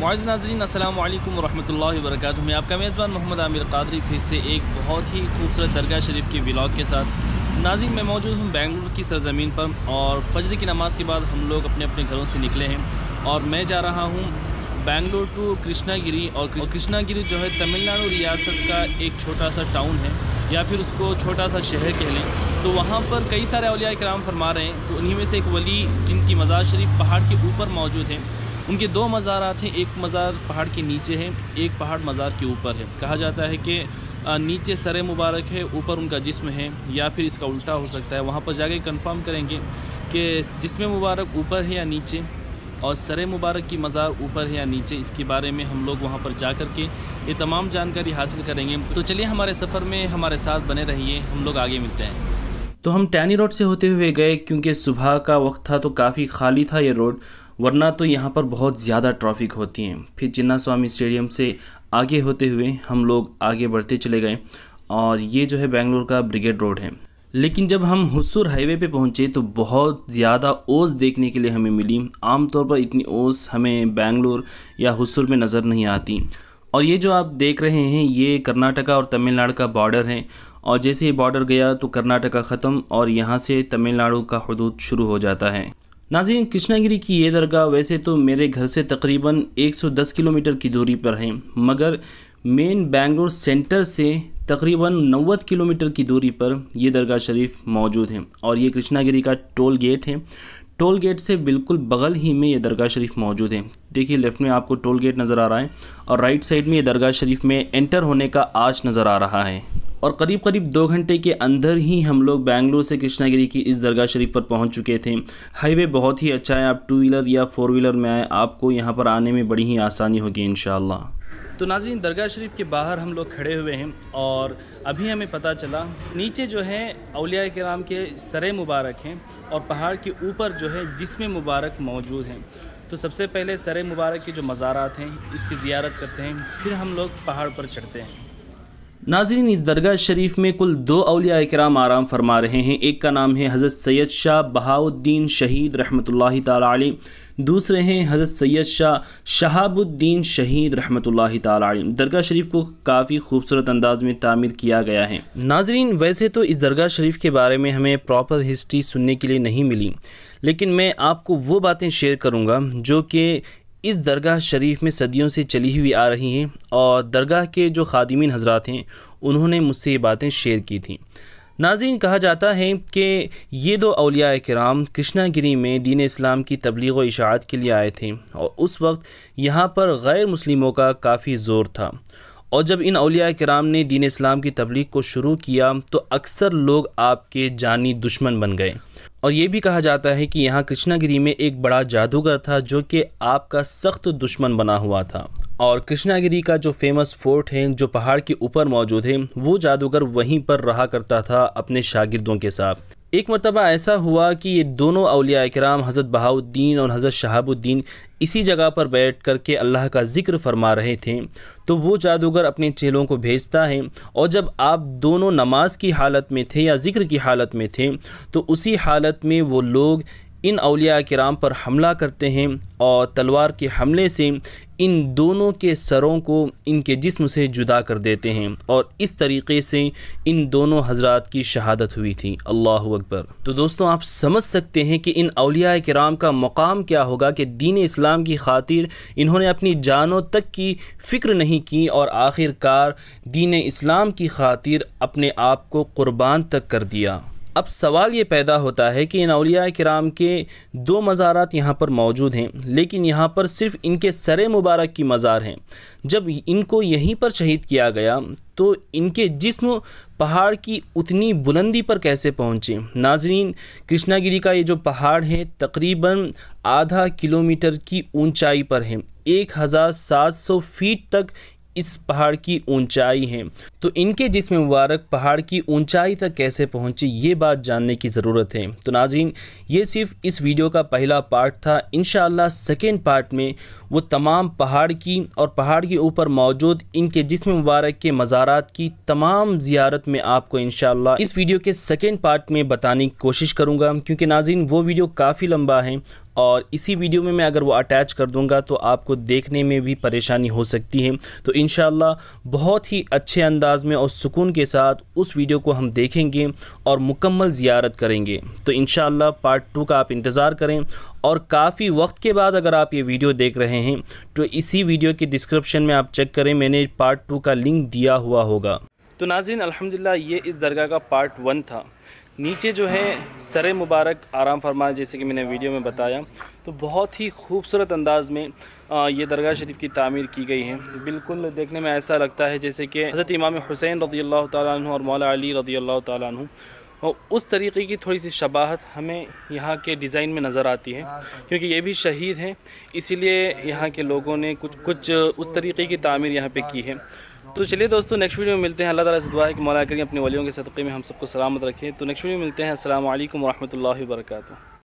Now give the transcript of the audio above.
मौज नाजरीन अल्लाम वरहमल वर्क मैं आपका मेज़बान मोहम्मद आमिर कादरी फिर से एक बहुत ही खूबसूरत दरगाह शरीफ के ब्लाग के साथ नाजिन मैं मौजूद हूँ बेंगलुरु की सरजमीन पर और फजर की नमाज के बाद हम लोग अपने अपने घरों से निकले हैं और मैं जा रहा हूँ बेंगलोर टू कृष्णागिरी और कृष्णागिरी जो है तमिलनाडु रियासत का एक छोटा सा टाउन है या फिर उसको छोटा सा शहर कह लें तो वहाँ पर कई सारे अलिया कराम फरमा रहे हैं तो उन्हीं में से एक वली जिनकी मज़ार शरीफ पहाड़ के ऊपर मौजूद है उनके दो आते हैं एक मज़ार पहाड़ के नीचे है एक पहाड़ मज़ार के ऊपर है कहा जाता है कि नीचे सर मुबारक है ऊपर उनका जिस्म है या फिर इसका उल्टा हो सकता है वहाँ पर जाके कंफर्म करेंगे कि जिसम मुबारक ऊपर है या नीचे और सर मुबारक की मज़ार ऊपर है या नीचे इसके बारे में हम लोग वहाँ पर जा कर के ये तमाम जानकारी हासिल करेंगे तो चलिए हमारे सफ़र में हमारे साथ बने रहिए हम लोग आगे मिलते हैं तो हम टैनी रोड से होते हुए गए क्योंकि सुबह का वक्त था तो काफ़ी खाली था ये रोड वरना तो यहाँ पर बहुत ज़्यादा ट्रैफिक होती है फिर चिन्ना स्वामी स्टेडियम से आगे होते हुए हम लोग आगे बढ़ते चले गए और ये जो है बेंगलोर का ब्रिगेड रोड है लेकिन जब हम हुसूर हाईवे पे पहुँचे तो बहुत ज़्यादा ओस देखने के लिए हमें मिली आमतौर पर इतनी ओस हमें बेंगलोर या हुसूर में नज़र नहीं आती और ये जो आप देख रहे हैं ये कर्नाटका और तमिलनाडु का बॉर्डर है और जैसे ही बॉर्डर गया तो कर्नाटका ख़त्म और यहाँ से तमिलनाडु का हदूद शुरू हो जाता है नाजीन कृष्णागिरी की ये दरगाह वैसे तो मेरे घर से तकरीबन 110 किलोमीटर की दूरी पर है मगर मेन बेंगलोर सेंटर से तकरीबन 90 किलोमीटर की दूरी पर यह दरगाह शरीफ मौजूद है और ये कृष्णागिरी का टोल गेट है टोल गेट से बिल्कुल बगल ही में ये दरगाह शरीफ मौजूद है देखिए लेफ़्ट में आपको टोल गेट नज़र आ रहा है और राइट साइड में ये दरगाह शरीफ में एंटर होने का आज नज़र आ रहा है और करीब करीब दो घंटे के अंदर ही हम लोग बैंगलोर से कृष्णागिरी की इस दरगाह शरीफ पर पहुंच चुके थे हाईवे बहुत ही अच्छा है आप टू व्हीलर या फ़ोर व्हीलर में आए आपको यहाँ पर आने में बड़ी ही आसानी होगी इन तो नाजीन दरगाह शरीफ के बाहर हम लोग खड़े हुए हैं और अभी हमें पता चला नीचे जो है अलिया कराम के सरे मुबारक हैं और पहाड़ के ऊपर जो है जिसम मुबारक मौजूद हैं तो सबसे पहले सरे मुबारक के जो मज़ारात हैं इसकी ज़ियारत करते हैं फिर हम लोग पहाड़ पर चढ़ते हैं नाजरीन इस दरगाह शरीफ में कुल दो अलिया कराम आराम फरमा रहे हैं एक का नाम है हज़रत सैयद शाह बहाउद्दीन शहीद रहमत ला दूसरे हैं हज़रत सैयद शाह शहाबुद्दीन शहीद रहमत ला दरगाह शरीफ को काफ़ी खूबसूरत अंदाज में तामीर किया गया है नाजरीन वैसे तो इस दरगाह शरीफ के बारे में हमें प्रॉपर हिस्ट्री सुनने के लिए नहीं मिली लेकिन मैं आपको वो बातें शेयर करूँगा जो कि इस दरगाह शरीफ में सदियों से चली हुई आ रही हैं और दरगाह के जो खादिमिन हजरात हैं उन्होंने मुझसे ये बातें शेयर की थी नाजीन कहा जाता है कि ये दो अलिया कराम कृष्णागिरी में दीन इस्लाम की तबलीग व इशात के लिए आए थे और उस वक्त यहाँ पर गैर मुस्लिमों का काफ़ी ज़ोर था और जब इन अलिया कराम ने दीन इस्लाम की तबलीग को शुरू किया तो अक्सर लोग आपके जानी दुश्मन बन गए और ये भी कहा जाता है कि यहाँ कृष्णागिरी में एक बड़ा जादूगर था जो कि आपका सख्त दुश्मन बना हुआ था और कृष्णागिरी का जो फेमस फोर्ट है जो पहाड़ के ऊपर मौजूद है वो जादूगर वहीं पर रहा करता था अपने शागिर्दों के साथ एक मरतबा ऐसा हुआ कि ये दोनों अलिया कराम हज़रत बहाउद्दीन और हज़रत शहाबुद्दीन इसी जगह पर बैठ कर के अल्लाह का जिक्र फरमा रहे थे तो वो जादूगर अपने चेलों को भेजता है और जब आप दोनों नमाज की हालत में थे या जिक्र की हालत में थे तो उसी हालत में वो लोग इन अलिया कराम पर हमला करते हैं और तलवार के हमले से इन दोनों के सरों को इनके जिस्म से जुदा कर देते हैं और इस तरीके से इन दोनों हजरात की शहादत हुई थी अल्लाह अकबर तो दोस्तों आप समझ सकते हैं कि इन अलिया कराम का मकाम क्या होगा कि दीन इस्लाम की खातिर इन्होंने अपनी जानों तक की फ़िक्र नहीं की और आखिरकार दीन इस्लाम की खातिर अपने आप को क़ुरबान तक कर दिया अब सवाल ये पैदा होता है कि इन अलिया कराम के दो मज़ारात यहाँ पर मौजूद हैं लेकिन यहाँ पर सिर्फ इनके सर मुबारक की मज़ार हैं जब इनको यहीं पर शहीद किया गया तो इनके जिस्म पहाड़ की उतनी बुलंदी पर कैसे पहुँचे नाजरीन कृष्णागिरी का ये जो पहाड़ है तकरीबन आधा किलोमीटर की ऊंचाई पर है 1700 फीट तक इस पहाड़ की ऊंचाई है तो इनके जिसम मुबारक पहाड़ की ऊंचाई तक कैसे पहुंचे ये बात जानने की ज़रूरत है तो नाजीन ये सिर्फ इस वीडियो का पहला पार्ट था इन सेकेंड पार्ट में वो तमाम पहाड़ की और पहाड़ के ऊपर मौजूद इनके जिसम मुबारक के मज़ारात की तमाम ज़ियारत में आपको इन इस वीडियो के सेकेंड पार्ट में बताने की कोशिश करूँगा क्योंकि नाजिन वो वीडियो काफ़ी लंबा है और इसी वीडियो में मैं अगर वो अटैच कर दूंगा तो आपको देखने में भी परेशानी हो सकती है तो इन बहुत ही अच्छे अंदाज में और सुकून के साथ उस वीडियो को हम देखेंगे और मुकम्मल ज़ियारत करेंगे तो इन पार्ट टू का आप इंतज़ार करें और काफ़ी वक्त के बाद अगर आप ये वीडियो देख रहे हैं तो इसी वीडियो के डिस्क्रिप्शन में आप चेक करें मैंने पार्ट टू का लिंक दिया हुआ होगा तो नाजिन अलहमदिल्ला ये इस दरगाह का पार्ट वन था नीचे जो है सर मुबारक आराम फरमा जैसे कि मैंने वीडियो में बताया तो बहुत ही खूबसूरत अंदाज़ में ये दरगाह शरीफ की तामीर की गई है बिल्कुल देखने में ऐसा लगता है जैसे कि हज़रत इमाम हुसैन रदी अल्लाह तु और मौला अली रदी अल्लाह तु और उस तरीके की थोड़ी सी शबाहत हमें यहाँ के डिज़ाइन में नज़र आती है क्योंकि ये भी शहीद हैं इसीलिए यहाँ के लोगों ने कुछ कुछ उस तरीके की तामीर यहाँ पे की है तो चलिए दोस्तों नेक्स्ट वीडियो में मिलते हैं अल्लाह ताला से दुआ है कि मौला करें अपने वलियों के सदक़े में हम सबको सलामत रखें तो नेक्स्ट वीडियो में मिलते हैं असल वरहमल वर्का